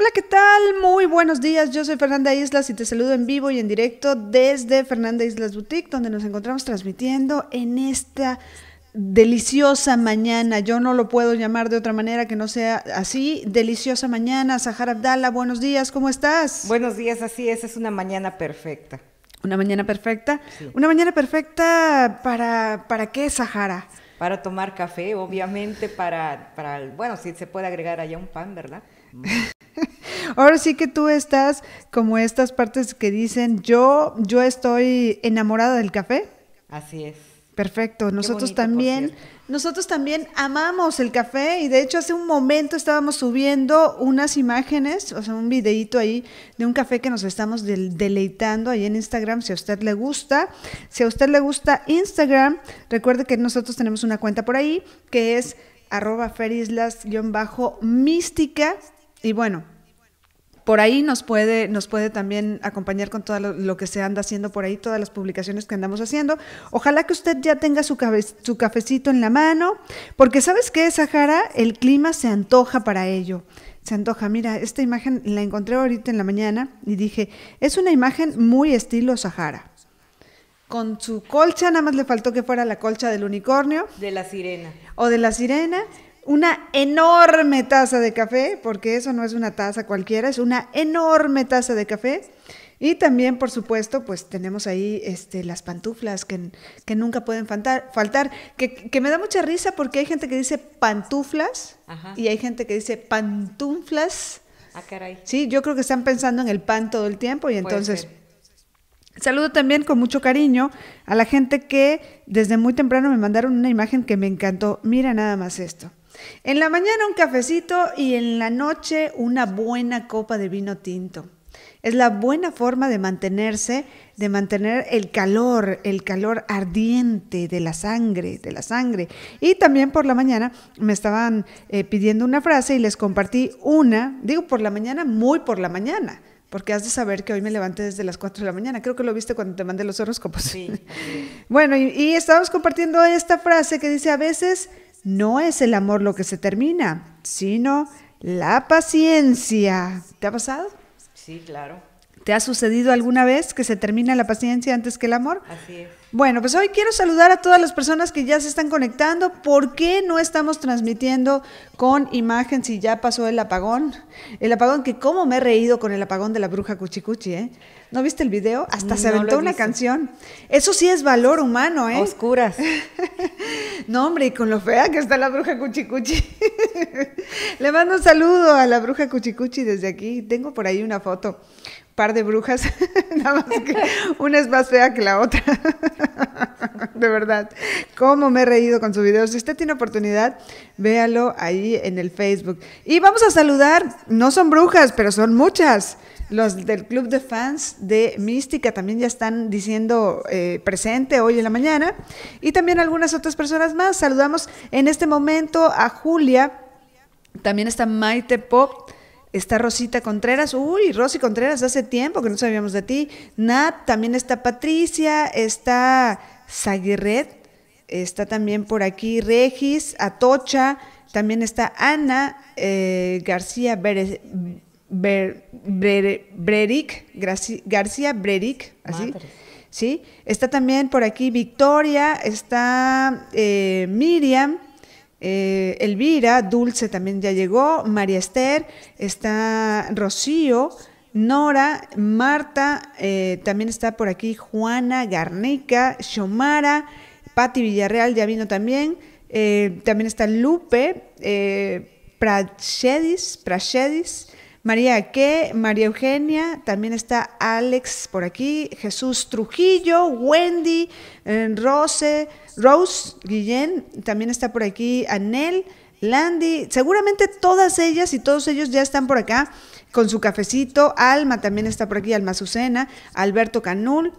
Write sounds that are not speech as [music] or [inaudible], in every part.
Hola, ¿qué tal? Muy buenos días. Yo soy Fernanda Islas y te saludo en vivo y en directo desde Fernanda Islas Boutique, donde nos encontramos transmitiendo en esta deliciosa mañana. Yo no lo puedo llamar de otra manera que no sea así. Deliciosa mañana. Sahara Abdala, buenos días. ¿Cómo estás? Buenos días, así es. Es una mañana perfecta. Una mañana perfecta. Una mañana perfecta para, ¿para qué, Sahara? Para tomar café, obviamente, para, para, bueno, si se puede agregar allá un pan, ¿verdad? [laughs] [laughs] Ahora sí que tú estás como estas partes que dicen, yo, yo estoy enamorada del café. Así es. Perfecto. Nosotros también, nosotros también amamos el café y de hecho hace un momento estábamos subiendo unas imágenes, o sea, un videito ahí de un café que nos estamos deleitando ahí en Instagram, si a usted le gusta. Si a usted le gusta Instagram, recuerde que nosotros tenemos una cuenta por ahí que es arroba ferislas-mística y bueno, por ahí nos puede, nos puede también acompañar con todo lo, que se anda haciendo por ahí, todas las publicaciones que andamos haciendo. Ojalá que usted ya tenga su, su cafecito en la mano, porque sabes qué, Sahara, el clima se antoja para ello. Se antoja, mira, esta imagen la encontré ahorita en la mañana y dije, es una imagen muy estilo Sahara. Con su colcha, nada más le faltó que fuera la colcha del unicornio. De la sirena. O de la sirena, una enorme taza de café, porque eso no es una taza cualquiera, es una enorme taza de café. Y también, por supuesto, pues tenemos ahí este, las pantuflas que, que nunca pueden faltar, faltar que, me da mucha risa porque hay gente que dice pantuflas y hay gente que dice pantuflas. Ah, caray. Sí, yo creo que están pensando en el pan todo el tiempo y entonces... Saludo también con mucho cariño a la gente que desde muy temprano me mandaron una imagen que me encantó. Mira nada más esto. En la mañana un cafecito y en la noche una buena copa de vino tinto. Es la buena forma de mantenerse, de mantener el calor, el calor ardiente de la sangre, de la sangre. Y también por la mañana me estaban eh, pidiendo una frase y les compartí una, digo por la mañana, muy por la mañana, porque has de saber que hoy me levanté desde las 4 de la mañana. Creo que lo viste cuando te mandé los horóscopos. Sí. [laughs] bueno, y, y estábamos compartiendo esta frase que dice, a veces no es el amor lo que se termina, sino la paciencia. ¿Te ha pasado? Sí, claro. ¿Te ha sucedido alguna vez que se termina la paciencia antes que el amor? Así es. Bueno, pues hoy quiero saludar a todas las personas que ya se están conectando. ¿Por qué no estamos transmitiendo con imagen si ya pasó el apagón? El apagón que cómo me he reído con el apagón de la bruja Cuchicuchi, ¿eh? ¿No viste el video? Hasta se aventó una canción. Eso sí es valor humano, ¿eh? Oscuras. [laughs] no, hombre, y con lo fea que está la bruja Cuchicuchi. [laughs] Le mando un saludo a la bruja Cuchicuchi desde aquí. Tengo por ahí una foto par de brujas, [laughs] nada más que una es más fea que la otra. [laughs] de verdad, cómo me he reído con su video. Si usted tiene oportunidad, véalo ahí en el Facebook. Y vamos a saludar, no son brujas, pero son muchas. Los del club de fans de Mística también ya están diciendo eh, presente hoy en la mañana. Y también algunas otras personas más. Saludamos en este momento a Julia. También está Maite Pop. Está Rosita Contreras, uy, Rosy Contreras, hace tiempo que no sabíamos de ti. Nat, también está Patricia, está Zaguirret, está también por aquí Regis, Atocha, también está Ana eh, García García así. ¿Sí? Está también por aquí Victoria, está eh, Miriam, eh, Elvira, Dulce también ya llegó, María Esther, está Rocío, Nora, Marta, eh, también está por aquí Juana Garnica, Xomara, Patti Villarreal ya vino también, eh, también está Lupe, Prachedis, Prachedis, María Que, María Eugenia, también está Alex por aquí, Jesús Trujillo, Wendy, eh, Rose, Rose Guillén, también está por aquí Anel, Landy, seguramente todas ellas y todos ellos ya están por acá con su cafecito. Alma también está por aquí, Alma Azucena, Alberto Canul,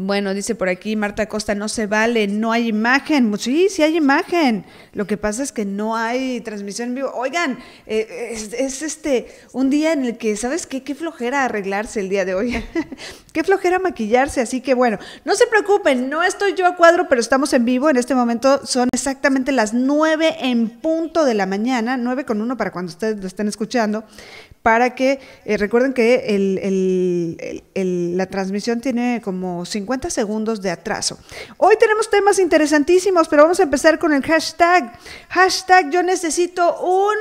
bueno, dice por aquí Marta Costa, no se vale, no hay imagen. Sí, sí hay imagen. Lo que pasa es que no hay transmisión en vivo. Oigan, eh, eh, es, es, este un día en el que, ¿sabes qué? Qué flojera arreglarse el día de hoy. [laughs] Qué flojera maquillarse, así que bueno, no se preocupen, no estoy yo a cuadro, pero estamos en vivo. En este momento son exactamente las 9 en punto de la mañana, 9 con 1 para cuando ustedes lo estén escuchando, para que eh, recuerden que la transmisión tiene como 50 segundos de atraso. Hoy tenemos temas interesantísimos, pero vamos a empezar con el hashtag. Hashtag yo necesito un...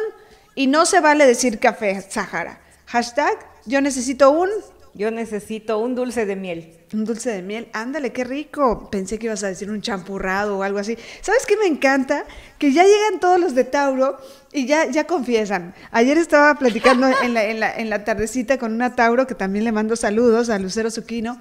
Y no se vale decir café Sahara. Hashtag yo necesito un... Yo necesito un dulce de miel. Un dulce de miel, ándale, qué rico. Pensé que ibas a decir un champurrado o algo así. ¿Sabes qué me encanta? Que ya llegan todos los de Tauro y ya, ya confiesan. Ayer estaba platicando [laughs] en, la, en, tardecita con una Tauro que también le mando saludos a Lucero Zuquino.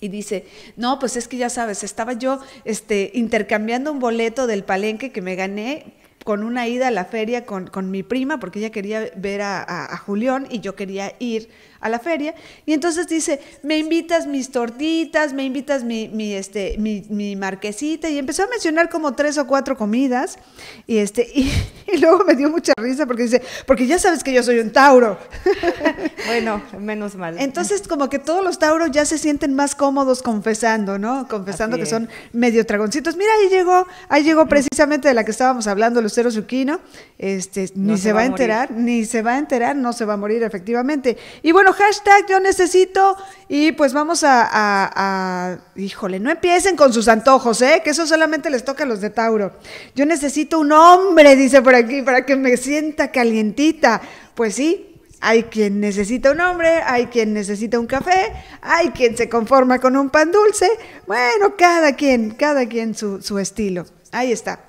Y dice, no, pues es que ya sabes, estaba yo este, intercambiando un boleto del palenque que me gané con una ida a la feria con, mi prima, porque ella quería ver a, a, a Julián y yo quería ir a la feria. Y entonces dice, me invitas mis tortitas, me invitas mi, este, mi, marquesita. Y empezó a mencionar como tres o cuatro comidas. Y, este, [laughs] y, luego me dio mucha risa porque dice, porque ya sabes que yo soy un Tauro. [laughs] bueno, menos mal. Entonces como que todos los Tauros ya se sienten más cómodos confesando, ¿no? Confesando que son medio tragoncitos Mira, ahí llegó, ahí llegó mm. precisamente de la que estábamos hablando, Lucero Zucchino. Este, ni se, va, a enterar, ni se va a enterar, no se va a morir efectivamente. Y bueno, hashtag yo necesito y pues vamos a, híjole, no empiecen con sus antojos, ¿eh? que eso solamente les toca a los de Tauro. Yo necesito un hombre, dice por aquí, para que me sienta calientita. Pues sí. Hay quien necesita un hombre, hay quien necesita un café, hay quien se conforma con un pan dulce. Bueno, cada quien, cada quien su estilo. Ahí está.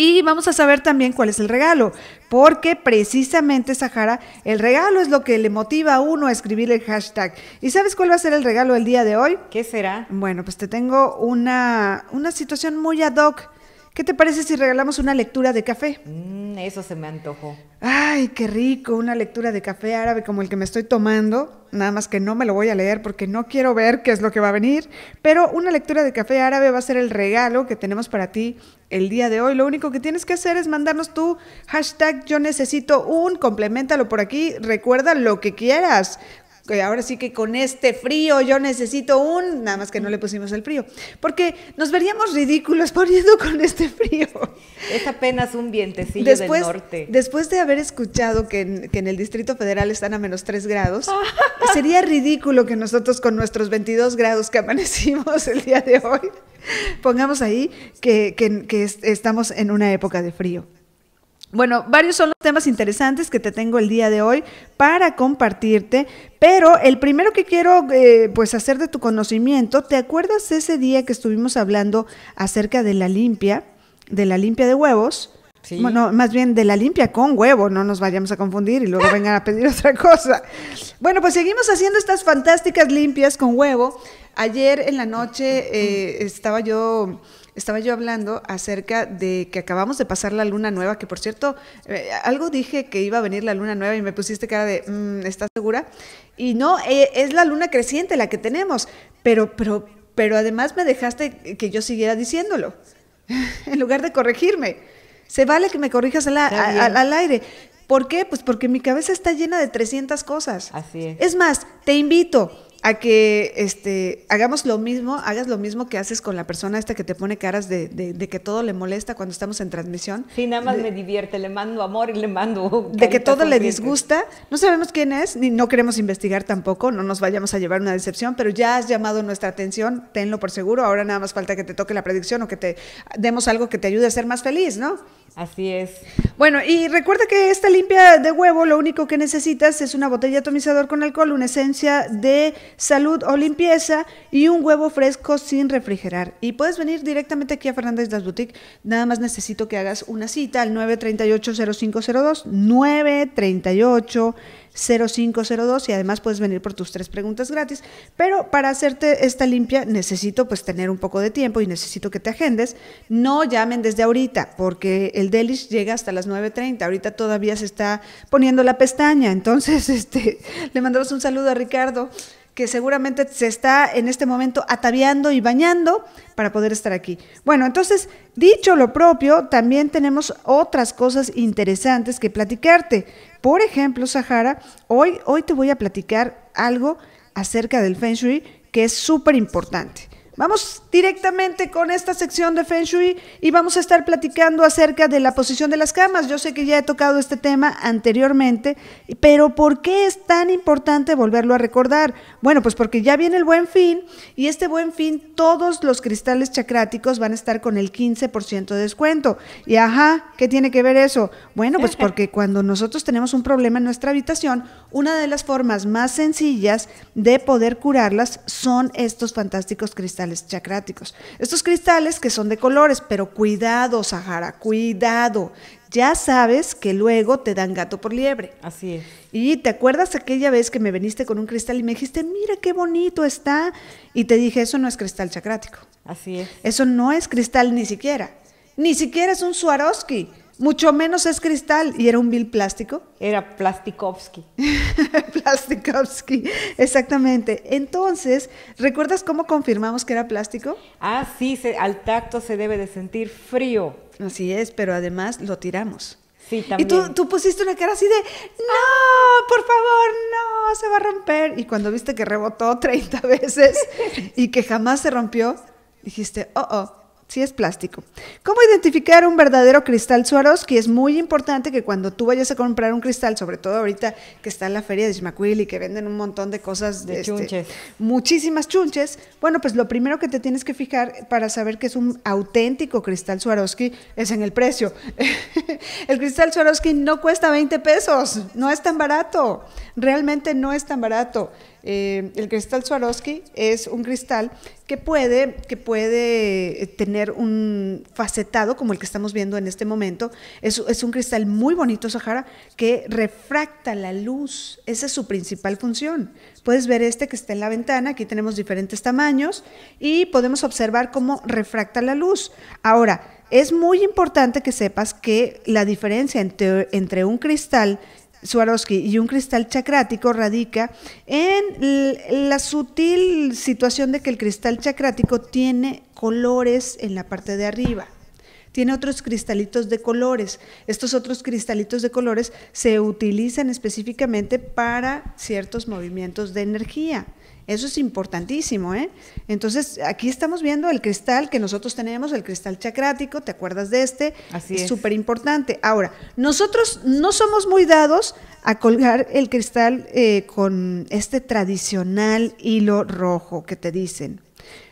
Y vamos a saber también cuál es el regalo, porque precisamente, Sahara, el regalo es lo que le motiva a uno a escribir el hashtag. ¿Y sabes cuál va a ser el regalo el día de hoy? ¿Qué será? Bueno, pues te tengo una, una situación muy ad hoc ¿Qué te parece si regalamos una lectura de café? Mm, eso se me antojó. Ay, qué rico, una lectura de café árabe como el que me estoy tomando. Nada más que no me lo voy a leer porque no quiero ver qué es lo que va a venir. Pero una lectura de café árabe va a ser el regalo que tenemos para ti el día de hoy. Lo único que tienes que hacer es mandarnos tu hashtag yo necesito un, complementalo por aquí, recuerda lo que quieras ahora sí que con este frío yo necesito un, nada más que no le pusimos el frío, porque nos veríamos ridículos [laughs] poniendo con este frío. Es apenas un vientecillo después, del norte. Después de haber escuchado que en, que en el Distrito Federal están a menos 3 grados, [laughs] sería ridículo que nosotros con nuestros 22 grados que amanecimos el día de hoy, pongamos ahí que, que estamos en una época de frío. Bueno, varios son los temas interesantes que te tengo el día de hoy para compartirte, pero el primero que quiero eh, pues hacer de tu conocimiento, ¿te acuerdas ese día que estuvimos hablando acerca de la limpia, de la limpia de huevos? Sí. Bueno, más bien de la limpia con huevo, no nos vayamos a confundir y luego [laughs] vengan a pedir otra cosa. Bueno, pues seguimos haciendo estas fantásticas limpias con huevo. Ayer en la noche eh, estaba yo estaba yo hablando acerca de que acabamos de pasar la luna nueva, que por cierto, eh, algo dije que iba a venir la luna nueva y me pusiste cara de, mm, ¿estás segura? Y no, eh, es la luna creciente la que tenemos, pero, pero, pero además me dejaste que yo siguiera diciéndolo, [laughs] en lugar de corregirme. Se vale que me corrijas al, al aire. ¿Por qué? Pues porque mi cabeza está llena de 300 cosas. Así es. Es más, te invito a que este, hagamos lo mismo, hagas lo mismo que haces con la persona esta que te pone caras de, de, que todo le molesta cuando estamos en transmisión. Sí, nada más me divierte, le mando amor y le mando... De que todo le disgusta. No sabemos quién es, ni no queremos investigar tampoco, no nos vayamos a llevar una decepción, pero ya has llamado nuestra atención, tenlo por seguro, ahora nada más falta que te toque la predicción o que te demos algo que te ayude a ser más feliz, ¿no? Así es. Bueno, y recuerda que esta limpia de huevo lo único que necesitas es una botella atomizador con alcohol, una esencia de salud o limpieza y un huevo fresco sin refrigerar. Y puedes venir directamente aquí a Fernández Das Boutique. Nada más necesito que hagas una cita al 938-0502. 938 0502 y además puedes venir por tus tres preguntas gratis. Pero para hacerte esta limpia necesito pues tener un poco de tiempo y necesito que te agendes. No llamen desde ahorita porque el Delish llega hasta las 9.30. Ahorita todavía se está poniendo la pestaña. Entonces, [laughs] este, le mandamos un saludo a Ricardo que seguramente se está en este momento ataviando y bañando para poder estar aquí. Bueno, entonces, dicho lo propio, también tenemos otras cosas interesantes que platicarte. Por ejemplo, Sahara, hoy, hoy te voy a platicar algo acerca del Feng Shui que es súper importante. Vamos directamente con esta sección de Feng Shui y vamos a estar platicando acerca de la posición de las camas. Yo sé que ya he tocado este tema anteriormente, pero ¿por qué es tan importante volverlo a recordar? Bueno, pues porque ya viene el buen fin y este buen fin todos los cristales chacráticos van a estar con el 15% de descuento. Y ajá, ¿qué tiene que ver eso? Bueno, pues [laughs] porque cuando nosotros tenemos un problema en nuestra habitación, una de las formas más sencillas de poder curarlas son estos fantásticos cristales chacráticos. Estos cristales que son de colores, pero cuidado, Sahara, cuidado. Ya sabes que luego te dan gato por liebre. Así es. Y te acuerdas aquella vez que me viniste con un cristal y me dijiste, mira qué bonito está. Y te dije, eso no es cristal chacrático. Así es. Eso no es cristal ni siquiera. Ni siquiera es un Swarovski. Mucho menos es cristal y era un vil plástico. [laughs] Era Plastikovsky. Plastikovsky, exactamente. Entonces, ¿recuerdas cómo confirmamos que era plástico? Ah, sí, al tacto se debe de sentir frío. Así es, pero además lo tiramos. Sí, también. Y tú, tú pusiste una cara así de, no, ah. por favor, no, se va a romper. Y cuando viste que rebotó 30 veces [laughs] y que jamás se rompió, dijiste, oh, oh, Sí es plástico. ¿Cómo identificar un verdadero cristal Swarovski? Es muy importante que cuando tú vayas a comprar un cristal, sobre todo ahorita que está en la feria de Schmaquilly y que venden un montón de cosas de, este, muchísimas chunches, bueno, pues lo primero que te tienes que fijar para saber que es un auténtico cristal Swarovski es en el precio. [laughs] el cristal Swarovski no cuesta 20 pesos, no es tan barato, realmente no es tan barato. Eh, el cristal Swarovski es un cristal que puede, que puede eh, tener un facetado como el que estamos viendo en este momento. Es, un cristal muy bonito, Sahara, que refracta la luz. Esa es su principal función. Puedes ver este que está en la ventana. Aquí tenemos diferentes tamaños y podemos observar cómo refracta la luz. Ahora, es muy importante que sepas que la diferencia entre, entre un cristal Swarovski y un cristal chacrático radica en la sutil situación de que el cristal chacrático tiene colores en la parte de arriba. Tiene otros cristalitos de colores. Estos otros cristalitos de colores se utilizan específicamente para ciertos movimientos de energía. Eso es importantísimo, ¿eh? Entonces, aquí estamos viendo el cristal que nosotros tenemos, el cristal chacrático, ¿te acuerdas de este? Así es. Súper importante. Ahora, nosotros no somos muy dados a colgar el cristal eh, con este tradicional hilo rojo que te dicen.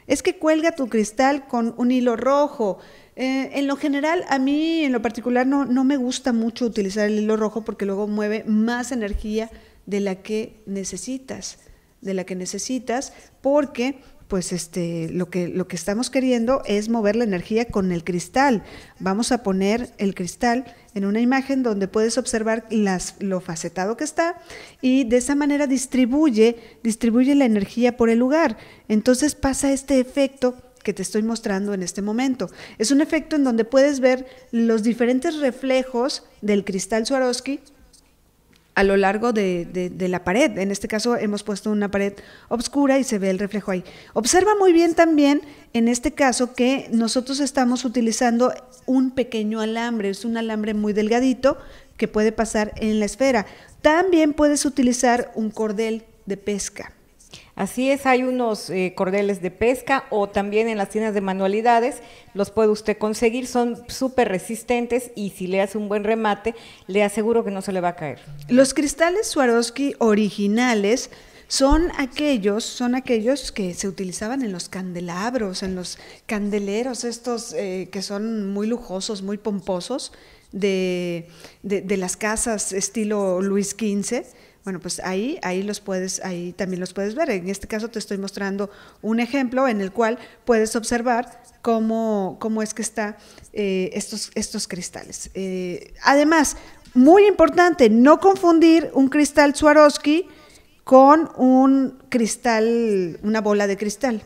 Es que cuelga tu cristal con un hilo rojo. Eh, en lo general, a mí en lo particular no, no me gusta mucho utilizar el hilo rojo porque luego mueve más energía de la que necesitas de la que necesitas, porque pues este, lo que, lo que estamos queriendo es mover la energía con el cristal. Vamos a poner el cristal en una imagen donde puedes observar las, lo facetado que está y de esa manera distribuye, distribuye la energía por el lugar. Entonces pasa este efecto que te estoy mostrando en este momento. Es un efecto en donde puedes ver los diferentes reflejos del cristal Swarovski a lo largo de, de, la pared. En este caso hemos puesto una pared oscura y se ve el reflejo ahí. Observa muy bien también en este caso que nosotros estamos utilizando un pequeño alambre, es un alambre muy delgadito que puede pasar en la esfera. También puedes utilizar un cordel de pesca. Así es, hay unos eh, cordeles de pesca o también en las tiendas de manualidades los puede usted conseguir, son súper resistentes y si le hace un buen remate, le aseguro que no se le va a caer. Los cristales Swarovski originales son aquellos, son aquellos que se utilizaban en los candelabros, en los candeleros, estos eh, que son muy lujosos, muy pomposos, de, de las casas estilo Luis XV bueno, pues ahí, ahí los puedes, ahí también los puedes ver. En este caso te estoy mostrando un ejemplo en el cual puedes observar cómo, es que están eh, estos, estos cristales. Eh, además, muy importante, no confundir un cristal Swarovski con un cristal, una bola de cristal.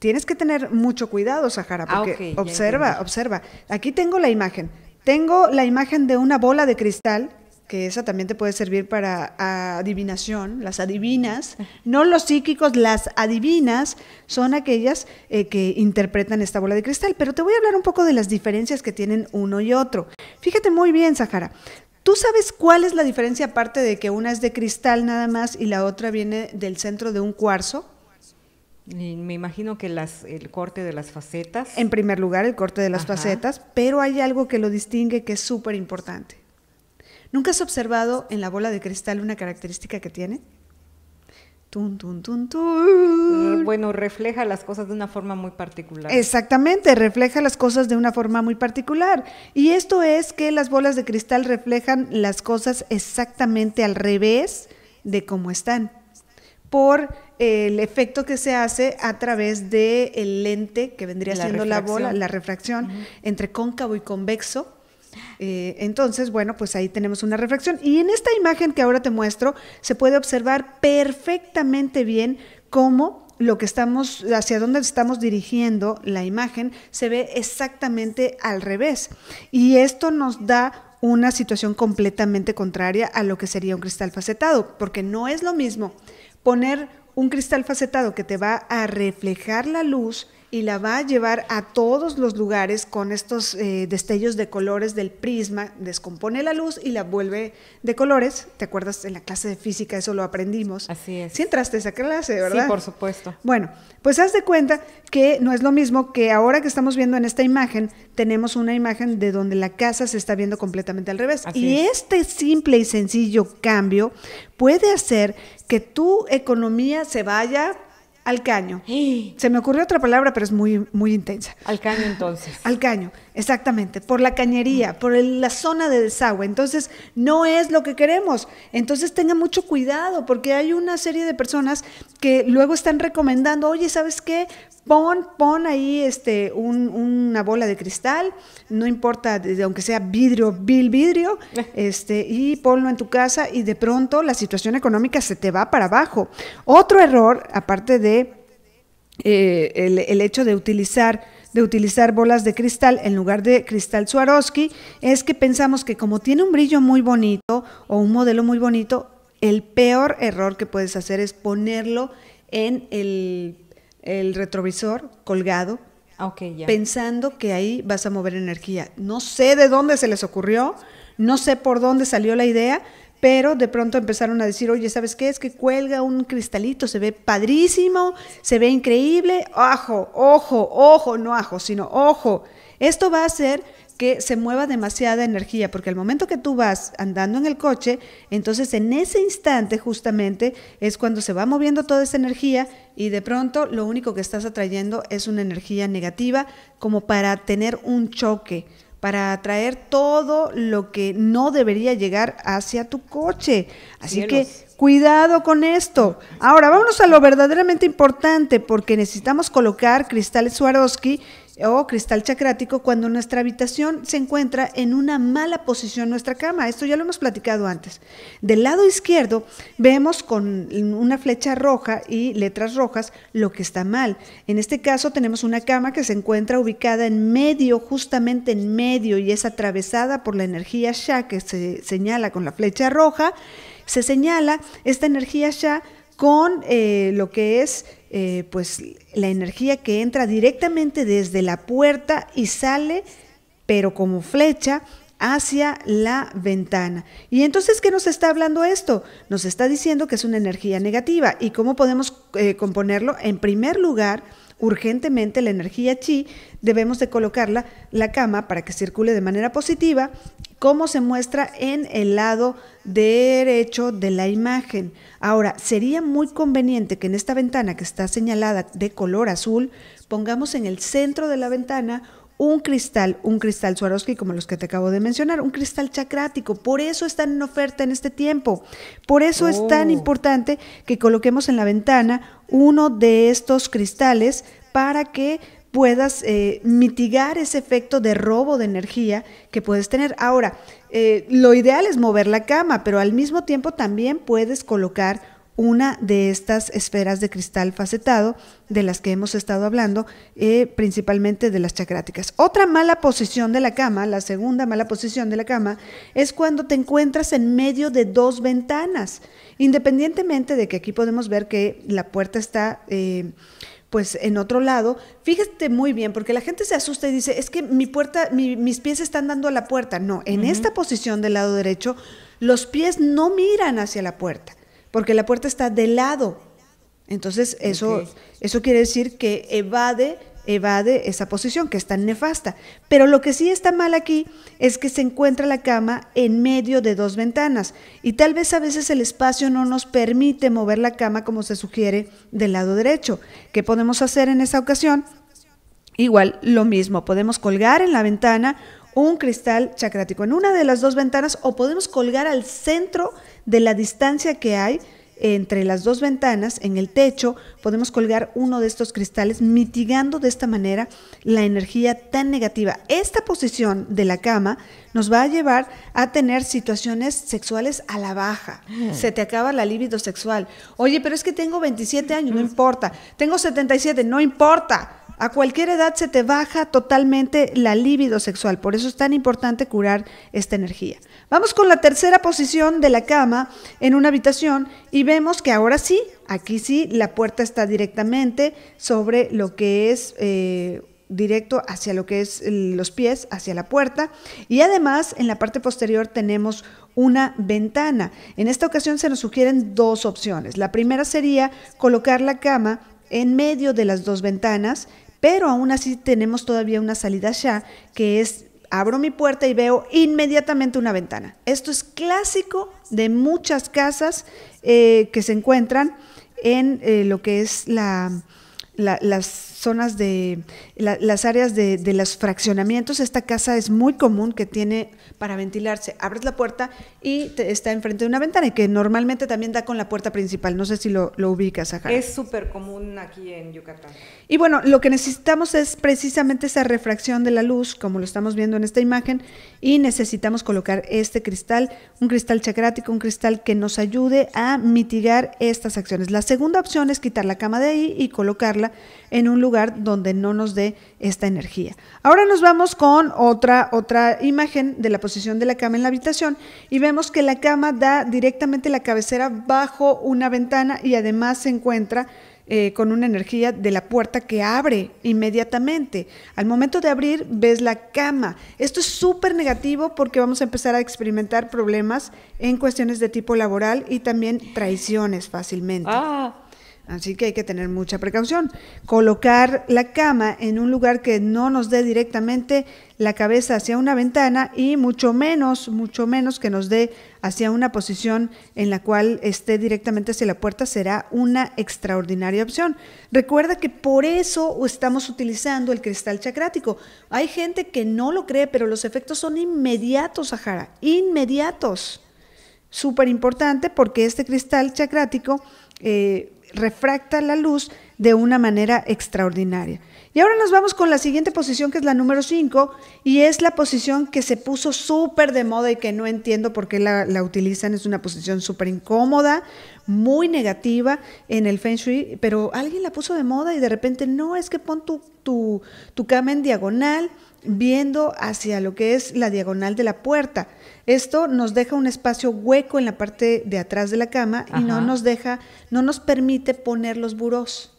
Tienes que tener mucho cuidado, Sahara, ah, porque observa, observa. Aquí tengo la imagen. Tengo la imagen de una bola de cristal que esa también te puede servir para adivinación, las adivinas. No los psíquicos, las adivinas son aquellas eh, que interpretan esta bola de cristal, pero te voy a hablar un poco de las diferencias que tienen uno y otro. Fíjate muy bien, Sahara. ¿Tú sabes cuál es la diferencia aparte de que una es de cristal nada más y la otra viene del centro de un cuarzo? Me imagino que las, el corte de las facetas. En primer lugar, el corte de las facetas, pero hay algo que lo distingue que es súper importante. ¿Nunca has observado en la bola de cristal una característica que tiene? Tun, tun, tun, tun. Ah, bueno, refleja las cosas de una forma muy particular. Exactamente, refleja las cosas de una forma muy particular. Y esto es que las bolas de cristal reflejan las cosas exactamente al revés de cómo están, por el efecto que se hace a través del lente que vendría siendo la bola, la refracción entre cóncavo y convexo eh, entonces, bueno, pues ahí tenemos una reflexión. Y en esta imagen que ahora te muestro, se puede observar perfectamente bien cómo lo que estamos, hacia dónde estamos dirigiendo la imagen, se ve exactamente al revés. Y esto nos da una situación completamente contraria a lo que sería un cristal facetado, porque no es lo mismo poner un cristal facetado que te va a reflejar la luz y la va a llevar a todos los lugares con estos eh, destellos de colores del prisma, descompone la luz y la vuelve de colores. ¿Te acuerdas en la clase de física eso lo aprendimos? Así es. Si entraste a esa clase, ¿verdad? Sí, por supuesto. Bueno, pues haz de cuenta que no es lo mismo que ahora que estamos viendo en esta imagen, tenemos una imagen de donde la casa se está viendo completamente al revés. y este simple y sencillo cambio puede hacer que tu economía se vaya al caño. [gasps] Se me ocurrió otra palabra, pero es muy, muy intensa. Al caño entonces. Al caño. Exactamente, por la cañería, mm. por la zona de desagüe. Entonces, no es lo que queremos. Entonces, tenga mucho cuidado, porque hay una serie de personas que luego están recomendando, oye, ¿sabes qué? Pon, pon ahí este, un, una bola de cristal, no importa, aunque sea vidrio, vil vidrio, [laughs] este, y ponlo en tu casa y de pronto la situación económica se te va para abajo. Otro error, aparte de eh, el hecho de utilizar de utilizar bolas de cristal en lugar de cristal Swarovski es que pensamos que como tiene un brillo muy bonito o un modelo muy bonito, el peor error que puedes hacer es ponerlo en el, retrovisor colgado ah, pensando que ahí vas a mover energía. No sé de dónde se les ocurrió, no sé por dónde salió la idea, pero de pronto empezaron a decir, oye, ¿sabes qué? Es que cuelga un cristalito, se ve padrísimo, se ve increíble, ojo, ojo, ojo, no ajo, sino ojo. Esto va a hacer que se mueva demasiada energía, porque al momento que tú vas andando en el coche, entonces en ese instante justamente es cuando se va moviendo toda esa energía y de pronto lo único que estás atrayendo es una energía negativa como para tener un choque para atraer todo lo que no debería llegar hacia tu coche. Así que cuidado con esto. Ahora, vámonos a lo verdaderamente importante, porque necesitamos colocar cristales Swarovski o cristal chacrático cuando nuestra habitación se encuentra en una mala posición nuestra cama. Esto ya lo hemos platicado antes. Del lado izquierdo vemos con una flecha roja y letras rojas lo que está mal. En este caso tenemos una cama que se encuentra ubicada en medio, justamente en medio, y es atravesada por la energía Sha que se señala con la flecha roja. Se señala esta energía Sha con eh, lo que es eh, pues la energía que entra directamente desde la puerta y sale, pero como flecha, hacia la ventana. ¿Y entonces qué nos está hablando esto? Nos está diciendo que es una energía negativa. ¿Y cómo podemos eh, componerlo? En primer lugar, urgentemente la energía chi, debemos de colocarla la cama para que circule de manera positiva como se muestra en el lado derecho de la imagen. Ahora, sería muy conveniente que en esta ventana que está señalada de color azul, pongamos en el centro de la ventana un cristal, un cristal Swarovski como los que te acabo de mencionar, un cristal chacrático. Por eso están en oferta en este tiempo. Por eso es tan oh. importante que coloquemos en la ventana uno de estos cristales para que puedas eh, mitigar ese efecto de robo de energía que puedes tener. Ahora, eh, lo ideal es mover la cama, pero al mismo tiempo también puedes colocar una de estas esferas de cristal facetado de las que hemos estado hablando, eh, principalmente de las chacráticas. Otra mala posición de la cama, la segunda mala posición de la cama, es cuando te encuentras en medio de dos ventanas, independientemente de que aquí podemos ver que la puerta está pues en otro lado, fíjate muy bien, porque la gente se asusta y dice, es que mi puerta, mis pies están dando a la puerta. No, en esta posición del lado derecho, los pies no miran hacia la puerta, porque la puerta está de lado. Entonces, eso, eso quiere decir que evade evade esa posición que es tan nefasta. Pero lo que sí está mal aquí es que se encuentra la cama en medio de dos ventanas y tal vez a veces el espacio no nos permite mover la cama como se sugiere del lado derecho. ¿Qué podemos hacer en esa ocasión? Igual lo mismo, podemos colgar en la ventana un cristal chacrático en una de las dos ventanas o podemos colgar al centro de la distancia que hay entre las dos ventanas, en el techo, podemos colgar uno de estos cristales, mitigando de esta manera la energía tan negativa. Esta posición de la cama nos va a llevar a tener situaciones sexuales a la baja. Se te acaba la libido sexual. Oye, pero es que tengo 27 años, no importa. Tengo 77, no importa. A cualquier edad se te baja totalmente la libido sexual, por eso es tan importante curar esta energía. Vamos con la tercera posición de la cama en una habitación y vemos que ahora sí, aquí sí, la puerta está directamente sobre lo que es... Eh, directo hacia lo que es los pies, hacia la puerta. Y además en la parte posterior tenemos una ventana. En esta ocasión se nos sugieren dos opciones. La primera sería colocar la cama en medio de las dos ventanas pero aún así tenemos todavía una salida ya, que es abro mi puerta y veo inmediatamente una ventana. Esto es clásico de muchas casas eh, que se encuentran en eh, lo que es la, las zonas de las áreas de, de, los fraccionamientos. Esta casa es muy común que tiene para ventilarse. Abres la puerta y está enfrente de una ventana y que normalmente también da con la puerta principal. No sé si lo, lo ubicas, acá Es súper común aquí en Yucatán. Y bueno, lo que necesitamos es precisamente esa refracción de la luz, como lo estamos viendo en esta imagen, y necesitamos colocar este cristal, un cristal chacrático, un cristal que nos ayude a mitigar estas acciones. La segunda opción es quitar la cama de ahí y colocarla en un lugar donde no nos dé esta energía. Ahora nos vamos con otra, otra imagen de la posición de la cama en la habitación y vemos Vemos que la cama da directamente la cabecera bajo una ventana y además se encuentra eh, con una energía de la puerta que abre inmediatamente. Al momento de abrir ves la cama. Esto es súper negativo porque vamos a empezar a experimentar problemas en cuestiones de tipo laboral y también traiciones fácilmente. Ah. Así que hay que tener mucha precaución. Colocar la cama en un lugar que no nos dé directamente la cabeza hacia una ventana y mucho menos, mucho menos que nos dé hacia una posición en la cual esté directamente hacia la puerta será una extraordinaria opción. Recuerda que por eso estamos utilizando el cristal chacrático. Hay gente que no lo cree, pero los efectos son inmediatos, Sahara, inmediatos. Súper importante porque este cristal chacrático... Eh, refracta la luz de una manera extraordinaria. Y ahora nos vamos con la siguiente posición, que es la número 5, y es la posición que se puso súper de moda y que no entiendo por qué la, utilizan. Es una posición súper incómoda, muy negativa en el Feng Shui, pero alguien la puso de moda y de repente no, es que pon tu, tu, tu cama en diagonal, viendo hacia lo que es la diagonal de la puerta. Esto nos deja un espacio hueco en la parte de atrás de la cama y no nos deja, no nos permite poner los buros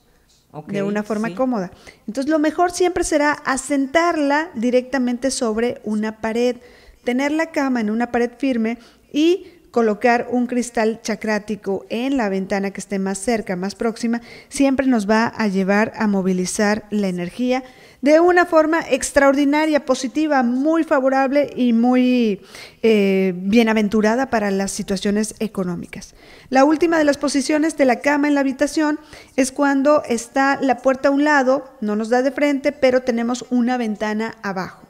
de una forma cómoda. Entonces lo mejor siempre será asentarla directamente sobre una pared, tener la cama en una pared firme y colocar un cristal chacrático en la ventana que esté más cerca, más próxima, siempre nos va a llevar a movilizar la energía de una forma extraordinaria, positiva, muy favorable y muy eh, bienaventurada para las situaciones económicas. La última de las posiciones de la cama en la habitación es cuando está la puerta a un lado, no nos da de frente, pero tenemos una ventana abajo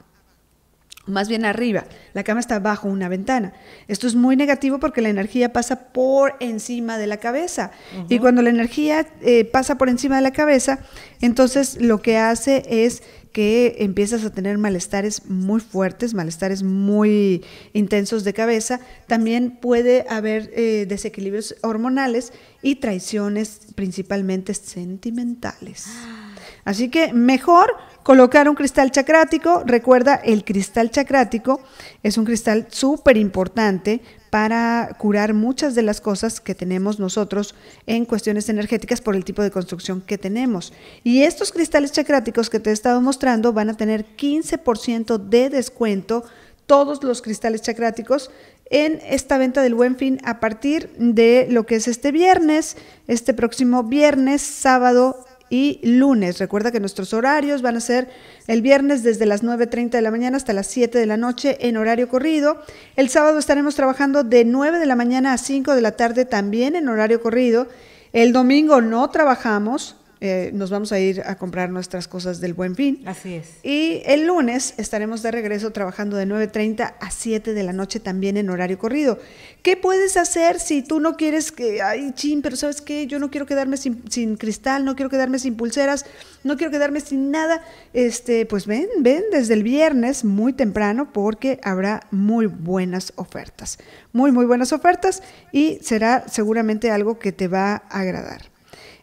más bien arriba. La cama está bajo una ventana. Esto es muy negativo porque la energía pasa por encima de la cabeza. Y cuando la energía eh, pasa por encima de la cabeza, entonces lo que hace es que empiezas a tener malestares muy fuertes, malestares muy intensos de cabeza. También puede haber eh, desequilibrios hormonales y traiciones principalmente sentimentales. Ah. Así que mejor Colocar un cristal chacrático, recuerda, el cristal chacrático es un cristal súper importante para curar muchas de las cosas que tenemos nosotros en cuestiones energéticas por el tipo de construcción que tenemos. Y estos cristales chacráticos que te he estado mostrando van a tener 15% de descuento todos los cristales chacráticos en esta venta del buen fin a partir de lo que es este viernes, este próximo viernes, sábado y lunes. Recuerda que nuestros horarios van a ser el viernes desde las 9.30 de la mañana hasta las 7 de la noche en horario corrido. El sábado estaremos trabajando de 9 de la mañana a 5 de la tarde también en horario corrido. El domingo no trabajamos, eh, nos vamos a ir a comprar nuestras cosas del buen fin. Así es. Y el lunes estaremos de regreso trabajando de 9.30 a 7 de la noche también en horario corrido. ¿Qué puedes hacer si tú no quieres que, ay, chin, pero sabes qué, yo no quiero quedarme sin, sin cristal, no quiero quedarme sin pulseras, no quiero quedarme sin nada? Este, pues ven, ven desde el viernes muy temprano porque habrá muy buenas ofertas. Muy, muy buenas ofertas y será seguramente algo que te va a agradar.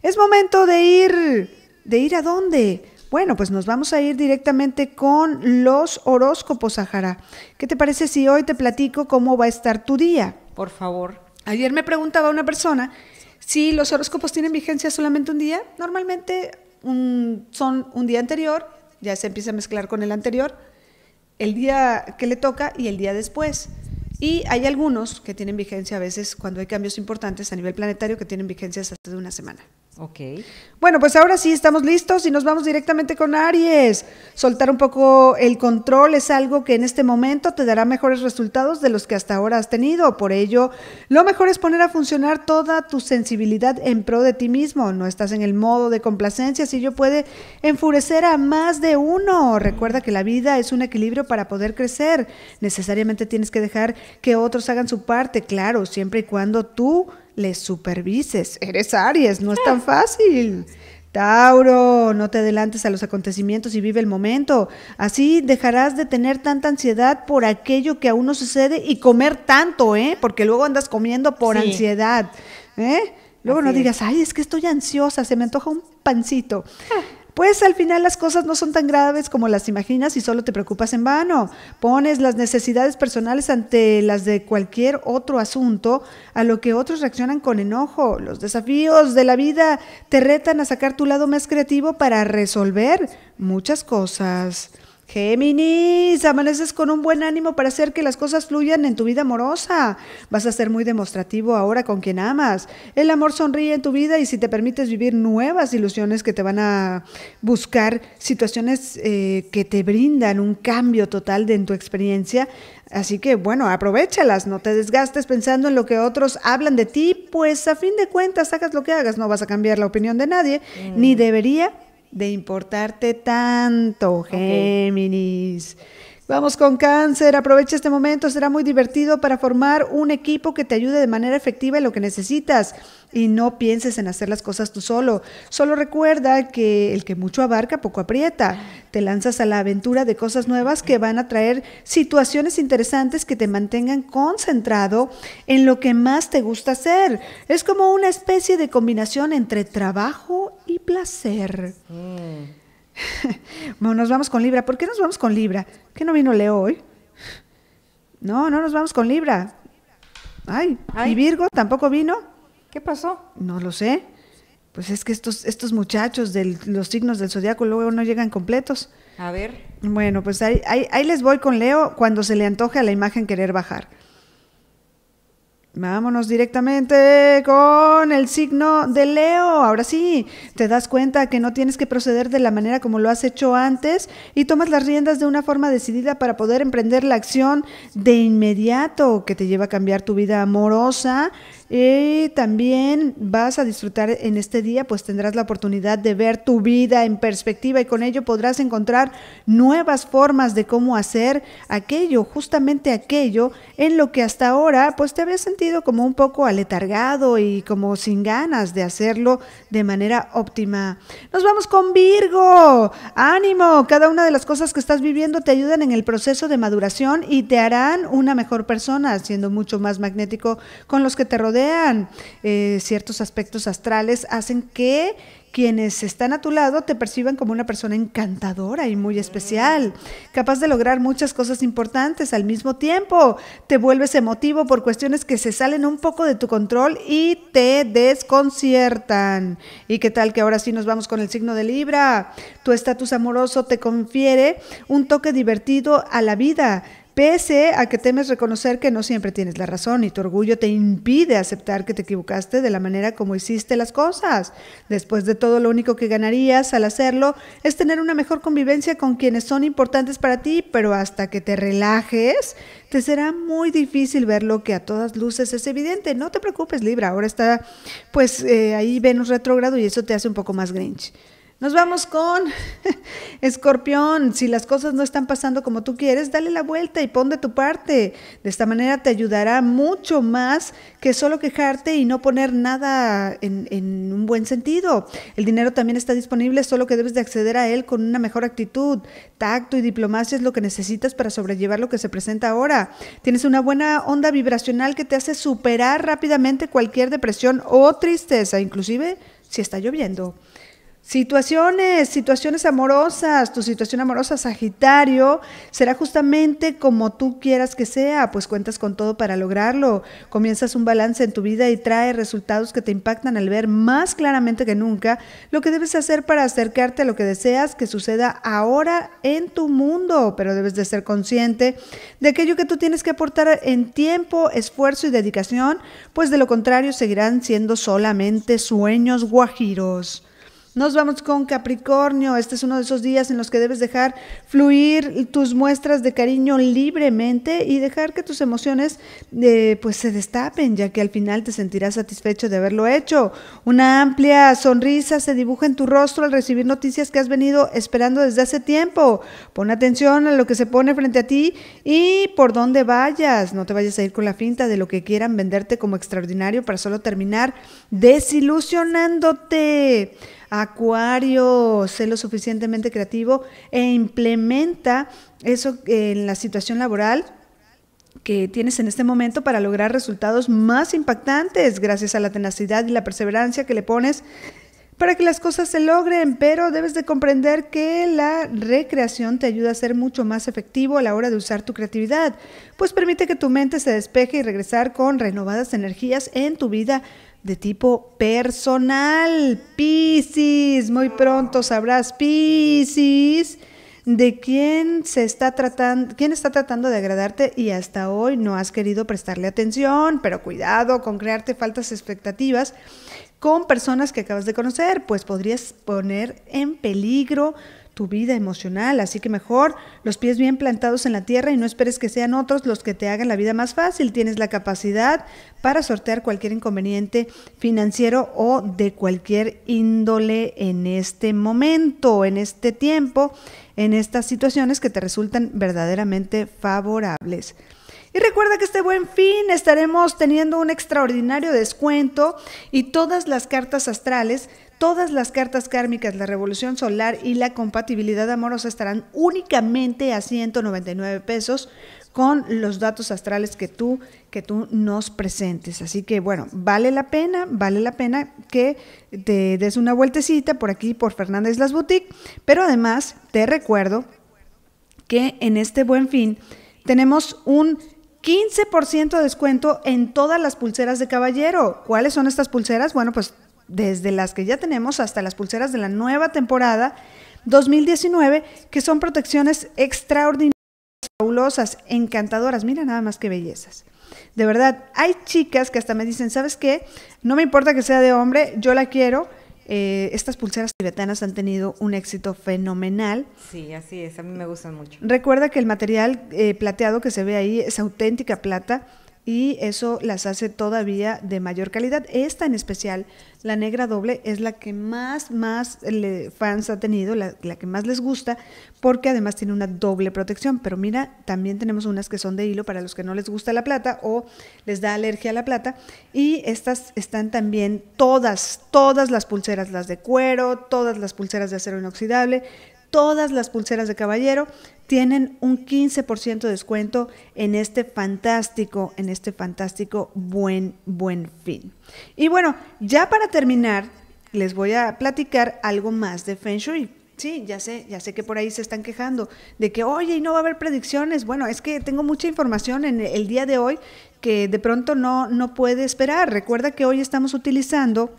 Es momento de ir. ¿De ir a dónde? Bueno, pues nos vamos a ir directamente con los horóscopos, Sahara. ¿Qué te parece si hoy te platico cómo va a estar tu día? Por favor. Ayer me preguntaba una persona si los horóscopos tienen vigencia solamente un día. Normalmente son un día anterior, ya se empieza a mezclar con el anterior, el día que le toca y el día después. Y hay algunos que tienen vigencia a veces cuando hay cambios importantes a nivel planetario que tienen vigencia hasta de una semana. Ok. Bueno, pues ahora sí estamos listos y nos vamos directamente con Aries. Soltar un poco el control es algo que en este momento te dará mejores resultados de los que hasta ahora has tenido. Por ello, lo mejor es poner a funcionar toda tu sensibilidad en pro de ti mismo. No estás en el modo de complacencia, si yo puede enfurecer a más de uno. Recuerda que la vida es un equilibrio para poder crecer. Necesariamente tienes que dejar que otros hagan su parte, claro, siempre y cuando tú les supervises. Eres Aries, no es tan fácil. Tauro, no te adelantes a los acontecimientos y vive el momento. Así dejarás de tener tanta ansiedad por aquello que aún no sucede y comer tanto, ¿eh? Porque luego andas comiendo por ansiedad, ¿eh? Luego no digas, ay, es que estoy ansiosa, se me antoja un pancito. Ah pues al final las cosas no son tan graves como las imaginas y solo te preocupas en vano. Pones las necesidades personales ante las de cualquier otro asunto a lo que otros reaccionan con enojo. Los desafíos de la vida te retan a sacar tu lado más creativo para resolver muchas cosas. Géminis, amaneces con un buen ánimo para hacer que las cosas fluyan en tu vida amorosa. Vas a ser muy demostrativo ahora con quien amas. El amor sonríe en tu vida y si te permites vivir nuevas ilusiones que te van a buscar situaciones eh, que te brindan un cambio total en tu experiencia. Así que bueno, aprovechalas, no te desgastes pensando en lo que otros hablan de ti, pues a fin de cuentas, hagas lo que hagas, no vas a cambiar la opinión de nadie, ni mm. debería de importarte tanto, Géminis. Vamos con cáncer, aprovecha este momento, será muy divertido para formar un equipo que te ayude de manera efectiva en lo que necesitas y no pienses en hacer las cosas tú solo. Solo recuerda que el que mucho abarca, poco aprieta. Te lanzas a la aventura de cosas nuevas que van a traer situaciones interesantes que te mantengan concentrado en lo que más te gusta hacer. Es como una especie de combinación entre trabajo y placer. Mm. [laughs] bueno, nos vamos con Libra. ¿Por qué nos vamos con Libra? ¿Por qué no vino Leo hoy? No, no nos vamos con Libra. Ay, ¿y Virgo tampoco vino? ¿Qué pasó? No lo sé. Pues es que estos, estos muchachos de los signos del zodiaco luego no llegan completos. A ver. Bueno, pues ahí, ahí les voy con Leo cuando se le antoje a la imagen querer bajar. Vámonos directamente con el signo de Leo. Ahora sí, te das cuenta que no tienes que proceder de la manera como lo has hecho antes y tomas las riendas de una forma decidida para poder emprender la acción de inmediato que te lleva a cambiar tu vida amorosa y también vas a disfrutar en este día, pues tendrás la oportunidad de ver tu vida en perspectiva y con ello podrás encontrar nuevas formas de cómo hacer aquello, justamente aquello en lo que hasta ahora pues te habías sentido como un poco aletargado y como sin ganas de hacerlo de manera óptima. Nos vamos con Virgo. Ánimo, cada una de las cosas que estás viviendo te ayudan en el proceso de maduración y te harán una mejor persona, siendo mucho más magnético con los que te rodean eh, ciertos aspectos astrales, hacen que quienes están a tu lado te perciban como una persona encantadora y muy especial, capaz de lograr muchas cosas importantes al mismo tiempo. Te vuelves emotivo por cuestiones que se salen un poco de tu control y te desconciertan. ¿Y qué tal que ahora sí nos vamos con el signo de Libra? Tu estatus amoroso te confiere un toque divertido a la vida pese a que temes reconocer que no siempre tienes la razón y tu orgullo te impide aceptar que te equivocaste de la manera como hiciste las cosas. Después de todo, lo único que ganarías al hacerlo es tener una mejor convivencia con quienes son importantes para ti, pero hasta que te relajes, te será muy difícil ver lo que a todas luces es evidente. No te preocupes, Libra, ahora está pues eh, ahí Venus retrógrado y eso te hace un poco más grinch. Nos vamos con [laughs] Escorpión. Si las cosas no están pasando como tú quieres, dale la vuelta y pon de tu parte. De esta manera te ayudará mucho más que solo quejarte y no poner nada en, en un buen sentido. El dinero también está disponible, solo que debes de acceder a él con una mejor actitud. Tacto y diplomacia es lo que necesitas para sobrellevar lo que se presenta ahora. Tienes una buena onda vibracional que te hace superar rápidamente cualquier depresión o tristeza, inclusive si está lloviendo. Situaciones, situaciones amorosas, tu situación amorosa, Sagitario, será justamente como tú quieras que sea, pues cuentas con todo para lograrlo. Comienzas un balance en tu vida y trae resultados que te impactan al ver más claramente que nunca lo que debes hacer para acercarte a lo que deseas que suceda ahora en tu mundo, pero debes de ser consciente de aquello que tú tienes que aportar en tiempo, esfuerzo y dedicación, pues de lo contrario seguirán siendo solamente sueños guajiros. Nos vamos con Capricornio. Este es uno de esos días en los que debes dejar fluir tus muestras de cariño libremente y dejar que tus emociones eh, pues se destapen, ya que al final te sentirás satisfecho de haberlo hecho. Una amplia sonrisa se dibuja en tu rostro al recibir noticias que has venido esperando desde hace tiempo. Pon atención a lo que se pone frente a ti y por dónde vayas. No te vayas a ir con la finta de lo que quieran venderte como extraordinario para solo terminar desilusionándote. Acuario, sé lo suficientemente creativo e implementa eso en eh, la situación laboral que tienes en este momento para lograr resultados más impactantes gracias a la tenacidad y la perseverancia que le pones para que las cosas se logren, pero debes de comprender que la recreación te ayuda a ser mucho más efectivo a la hora de usar tu creatividad, pues permite que tu mente se despeje y regresar con renovadas energías en tu vida de tipo personal. Piscis, muy pronto sabrás, Piscis, de quién se está tratando, quién está tratando de agradarte y hasta hoy no has querido prestarle atención, pero cuidado con crearte faltas expectativas con personas que acabas de conocer, pues podrías poner en peligro tu vida emocional, así que mejor los pies bien plantados en la tierra y no esperes que sean otros los que te hagan la vida más fácil. Tienes la capacidad para sortear cualquier inconveniente financiero o de cualquier índole en este momento, en este tiempo, en estas situaciones que te resultan verdaderamente favorables. Y recuerda que este buen fin estaremos teniendo un extraordinario descuento y todas las cartas astrales Todas las cartas kármicas, la revolución solar y la compatibilidad amorosa estarán únicamente a 199 pesos con los datos astrales que tú, que tú nos presentes. Así que bueno, vale la pena, vale la pena que te des una vueltecita por aquí, por Fernández Las Boutique. Pero además te recuerdo que en este buen fin tenemos un 15% de descuento en todas las pulseras de caballero. ¿Cuáles son estas pulseras? Bueno, pues desde las que ya tenemos hasta las pulseras de la nueva temporada 2019, que son protecciones extraordinarias, fabulosas, encantadoras. Mira nada más que bellezas. De verdad, hay chicas que hasta me dicen, ¿sabes qué? No me importa que sea de hombre, yo la quiero. Eh, estas pulseras tibetanas han tenido un éxito fenomenal. Sí, así es, a mí me gustan mucho. Recuerda que el material eh, plateado que se ve ahí es auténtica plata y eso las hace todavía de mayor calidad. Esta en especial, la negra doble, es la que más, más eh, fans ha tenido, la, que más les gusta, porque además tiene una doble protección. Pero mira, también tenemos unas que son de hilo para los que no les gusta la plata o les da alergia a la plata. Y estas están también todas, todas las pulseras, las de cuero, todas las pulseras de acero inoxidable, todas las pulseras de caballero tienen un 15% de descuento en este fantástico, en este fantástico buen, buen fin. Y bueno, ya para terminar, les voy a platicar algo más de Feng Shui. Sí, ya sé, ya sé que por ahí se están quejando de que, oye, y no va a haber predicciones. Bueno, es que tengo mucha información en el día de hoy que de pronto no, no puede esperar. Recuerda que hoy estamos utilizando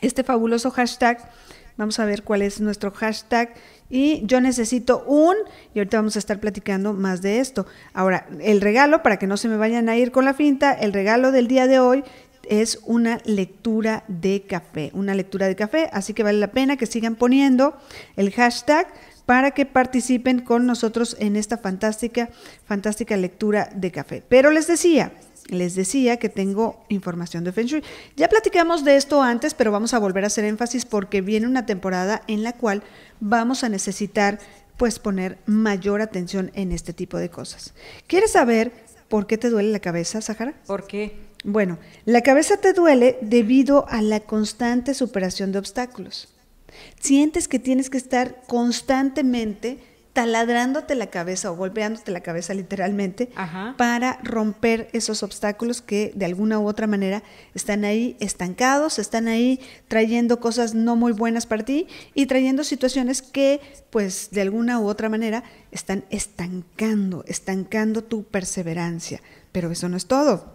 este fabuloso hashtag Vamos a ver cuál es nuestro hashtag. Y yo necesito un, y ahorita vamos a estar platicando más de esto. Ahora, el regalo, para que no se me vayan a ir con la finta, el regalo del día de hoy es una lectura de café, una lectura de café, así que vale la pena que sigan poniendo el hashtag para que participen con nosotros en esta fantástica, fantástica lectura de café. Pero les decía, les decía que tengo información de Feng Shui. Ya platicamos de esto antes, pero vamos a volver a hacer énfasis porque viene una temporada en la cual vamos a necesitar pues poner mayor atención en este tipo de cosas. ¿Quieres saber por qué te duele la cabeza, Sahara? ¿Por qué? Bueno, la cabeza te duele debido a la constante superación de obstáculos. Sientes que tienes que estar constantemente taladrándote la cabeza o golpeándote la cabeza literalmente para romper esos obstáculos que de alguna u otra manera están ahí estancados, están ahí trayendo cosas no muy buenas para ti y trayendo situaciones que pues de alguna u otra manera están estancando, estancando tu perseverancia. Pero eso no es todo.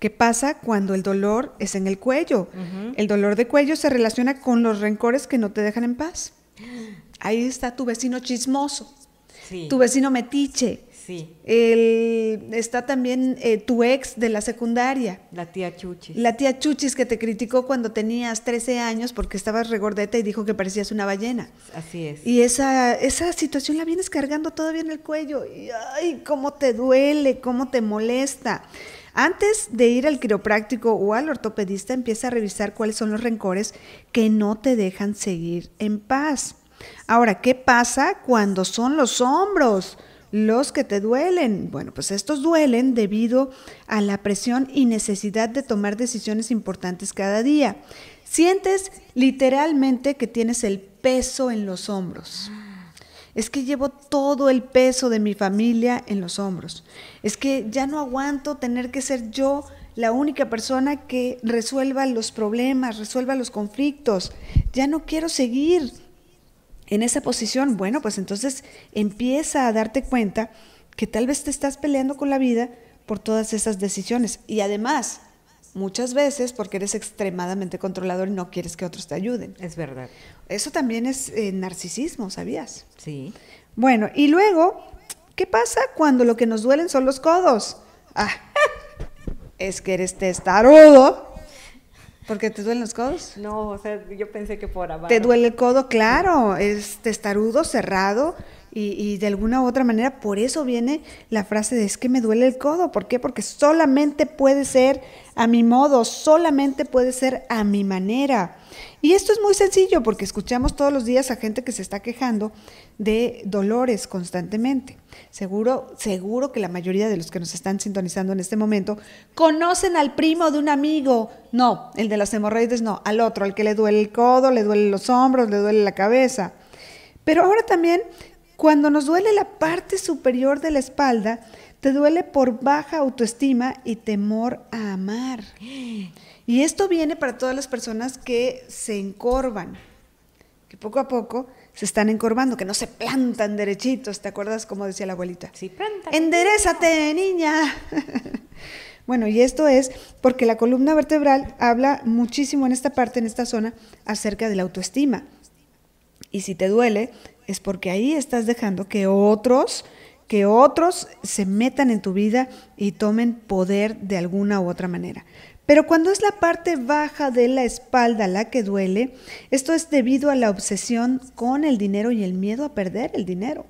¿Qué pasa cuando el dolor es en el cuello? El dolor de cuello se relaciona con los rencores que no te dejan en paz ahí está tu vecino chismoso, sí. tu vecino metiche. Sí. está también eh, tu ex de la secundaria. La tía Chuchis. La tía Chuchis que te criticó cuando tenías 13 años porque estabas regordeta y dijo que parecías una ballena. Así es. Y esa, esa situación la vienes cargando todavía en el cuello. Y, ay, cómo te duele, cómo te molesta. Antes de ir al quiropráctico o al ortopedista, empieza a revisar cuáles son los rencores que no te dejan seguir en paz. Ahora, ¿qué pasa cuando son los hombros? los que te duelen. Bueno, pues estos duelen debido a la presión y necesidad de tomar decisiones importantes cada día. Sientes literalmente que tienes el peso en los hombros. Es que llevo todo el peso de mi familia en los hombros. Es que ya no aguanto tener que ser yo la única persona que resuelva los problemas, resuelva los conflictos. Ya no quiero seguir en esa posición, bueno, pues entonces empieza a darte cuenta que tal vez te estás peleando con la vida por todas esas decisiones. Y además, muchas veces porque eres extremadamente controlador y no quieres que otros te ayuden. Es verdad. Eso también es eh, narcisismo, ¿sabías? Sí. Bueno, y luego, ¿qué pasa cuando lo que nos duelen son los codos? Ah, [laughs] es que eres testarudo ¿Porque te duelen los codos? No, o sea, yo pensé que por abajo. Te duele el codo, claro, es testarudo, cerrado, y, de alguna u otra manera, por eso viene la frase de es que me duele el codo. ¿Por qué? Porque solamente puede ser a mi modo, solamente puede ser a mi manera. Y esto es muy sencillo porque escuchamos todos los días a gente que se está quejando de dolores constantemente. Seguro, seguro que la mayoría de los que nos están sintonizando en este momento conocen al primo de un amigo. No, el de las hemorroides no, al otro, al que le duele el codo, le duelen los hombros, le duele la cabeza. Pero ahora también cuando nos duele la parte superior de la espalda, te duele por baja autoestima y temor a amar. Y esto viene para todas las personas que se encorvan, que poco a poco se están encorvando, que no se plantan derechitos, ¿te acuerdas como decía la abuelita? Sí, planta. Enderezate, niña. [laughs] bueno, y esto es porque la columna vertebral habla muchísimo en esta parte, en esta zona, acerca de la autoestima. Y si te duele, es porque ahí estás dejando que otros, que otros se metan en tu vida y tomen poder de alguna u otra manera. Pero cuando es la parte baja de la espalda la que duele, esto es debido a la obsesión con el dinero y el miedo a perder el dinero.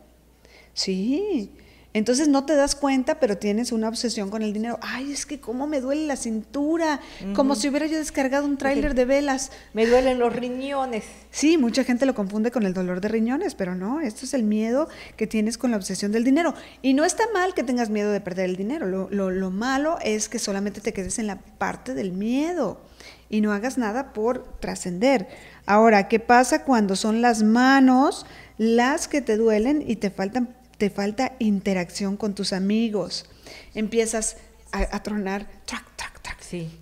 Sí, entonces no te das cuenta, pero tienes una obsesión con el dinero. Ay, es que cómo me duele la cintura, como si hubiera yo descargado un tráiler de velas. Me duelen los riñones. Sí, mucha gente lo confunde con el dolor de riñones, pero no, esto es el miedo que tienes con la obsesión del dinero. Y no está mal que tengas miedo de perder el dinero, lo, lo malo es que solamente te quedes en la parte del miedo y no hagas nada por trascender. Ahora, ¿qué pasa cuando son las manos las que te duelen y te faltan te falta interacción con tus amigos. Empiezas a, tronar,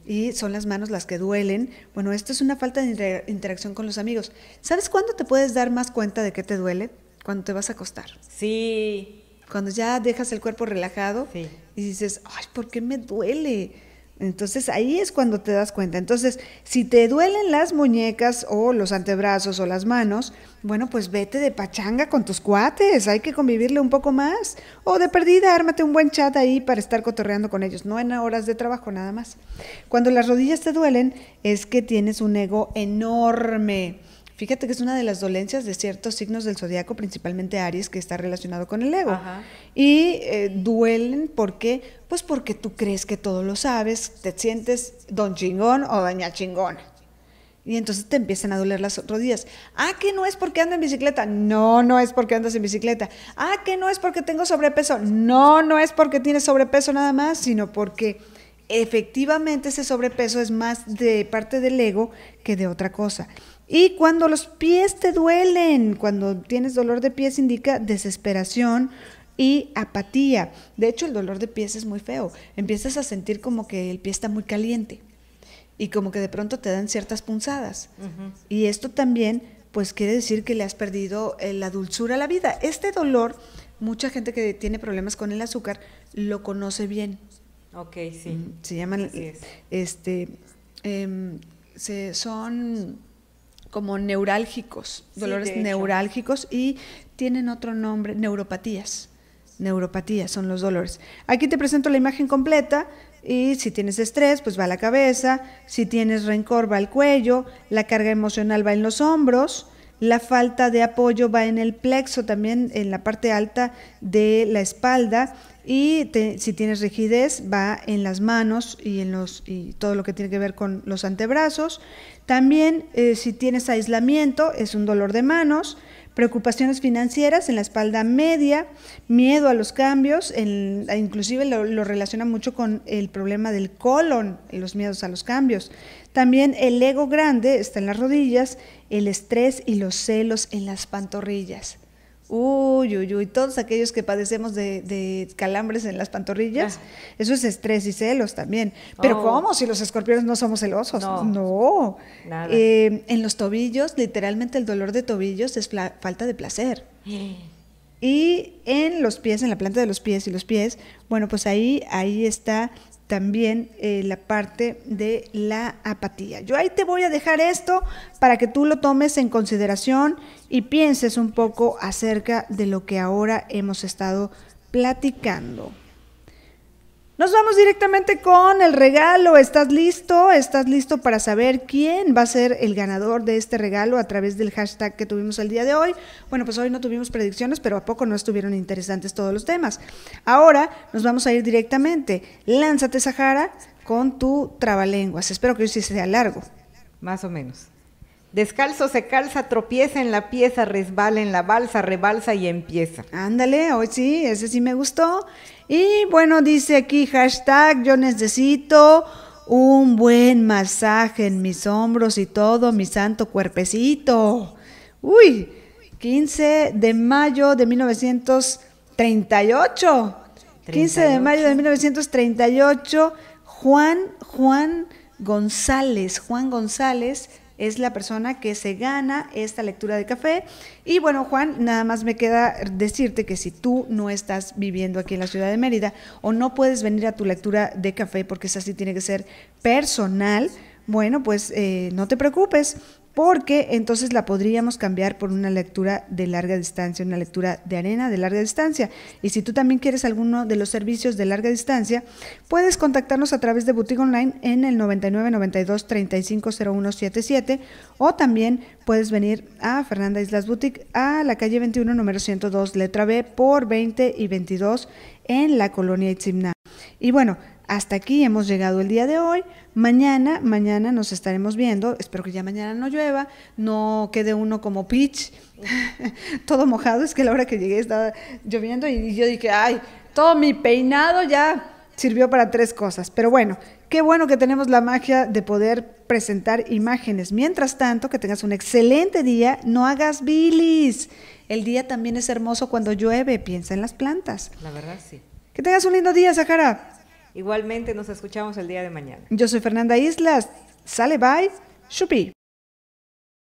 Y son las manos las que duelen. Bueno, esto es una falta de interacción con los amigos. ¿Sabes cuándo te puedes dar más cuenta de que te duele? Cuando te vas a acostar. Sí. Cuando ya dejas el cuerpo relajado y dices, ay, ¿por qué me duele? Entonces ahí es cuando te das cuenta. Entonces, si te duelen las muñecas o los antebrazos o las manos, bueno, pues vete de pachanga con tus cuates, hay que convivirle un poco más. O de perdida, ármate un buen chat ahí para estar cotorreando con ellos, no en horas de trabajo nada más. Cuando las rodillas te duelen es que tienes un ego enorme Fíjate que es una de las dolencias de ciertos signos del zodiaco, principalmente Aries, que está relacionado con el ego. Y eh, duelen porque, pues porque tú crees que todo lo sabes, te sientes don chingón o daña chingón Y entonces te empiezan a doler las días. Ah, que no es porque ando en bicicleta. No, no es porque andas en bicicleta. Ah, que no es porque tengo sobrepeso. No, no es porque tienes sobrepeso nada más, sino porque efectivamente ese sobrepeso es más de parte del ego que de otra cosa. Y cuando los pies te duelen, cuando tienes dolor de pies indica desesperación y apatía. De hecho, el dolor de pies es muy feo. Empiezas a sentir como que el pie está muy caliente y como que de pronto te dan ciertas punzadas. Y esto también pues quiere decir que le has perdido eh, la dulzura a la vida. Este dolor, mucha gente que tiene problemas con el azúcar lo conoce bien. Ok, sí. Mm, se llaman, este, em, se, son como neurálgicos, dolores neurálgicos y tienen otro nombre, neuropatías. Neuropatías son los dolores. Aquí te presento la imagen completa y si tienes estrés, pues va a la cabeza, si tienes rencor, va al cuello, la carga emocional va en los hombros, la falta de apoyo va en el plexo, también en la parte alta de la espalda, y si tienes rigidez va en las manos y en los todo lo que tiene que ver con los antebrazos. También eh, si tienes aislamiento es un dolor de manos, preocupaciones financieras en la espalda media, miedo a los cambios, inclusive lo, lo, relaciona mucho con el problema del colon, los miedos a los cambios. También el ego grande está en las rodillas, el estrés y los celos en las pantorrillas. Uy, uy, uy, todos aquellos que padecemos de, calambres en las pantorrillas, ah. eso es estrés y celos también. Pero oh. ¿cómo? Si los escorpiones no somos celosos. No. Eh, en los tobillos, literalmente el dolor de tobillos es falta de placer. [gasps] Y en los pies, en la planta de los pies y los pies, bueno, pues ahí, ahí está también eh, la parte de la apatía. Yo ahí te voy a dejar esto para que tú lo tomes en consideración y pienses un poco acerca de lo que ahora hemos estado platicando. Nos vamos directamente con el regalo. ¿Estás listo? ¿Estás listo para saber quién va a ser el ganador de este regalo a través del hashtag que tuvimos el día de hoy? Bueno, pues hoy no tuvimos predicciones, pero a poco no estuvieron interesantes todos los temas. Ahora nos vamos a ir directamente. Lánzate, Sahara, con tu trabalenguas. Espero que hoy sí sea largo. Más o menos. Descalzo se calza, tropieza en la pieza, resbala en la balsa, rebalsa y empieza. Ándale, hoy sí, ese sí me gustó. Y bueno, dice aquí hashtag, yo necesito un buen masaje en mis hombros y todo mi santo cuerpecito. Uy, 15 de mayo de 1938. 15 de mayo de 1938, Juan, Juan González, Juan González es la persona que se gana esta lectura de café. Y bueno, Juan, nada más me queda decirte que si tú no estás viviendo aquí en la ciudad de Mérida o no puedes venir a tu lectura de café porque esa sí tiene que ser personal, bueno, pues eh, no te preocupes porque entonces la podríamos cambiar por una lectura de larga distancia, una lectura de arena de larga distancia. Y si tú también quieres alguno de los servicios de larga distancia, puedes contactarnos a través de Boutique Online en el 9992 350177 o también puedes venir a Fernanda Islas Boutique a la calle 21, número 102, letra B, por 20 y 22 en la colonia Itzimna. Y bueno, hasta aquí hemos llegado el día de hoy. Mañana, mañana nos estaremos viendo. Espero que ya mañana no llueva, no quede uno como pitch, [laughs] todo mojado. Es que la hora que llegué estaba lloviendo y yo dije, ay, todo mi peinado ya sirvió para tres cosas. Pero bueno, qué bueno que tenemos la magia de poder presentar imágenes. Mientras tanto, que tengas un excelente día. No hagas bilis. El día también es hermoso cuando llueve. Piensa en las plantas. La verdad, sí. Que tengas un lindo día, Sahara. Igualmente nos escuchamos el día de mañana. Yo soy Fernanda Islas. Sale, bye. Shupi.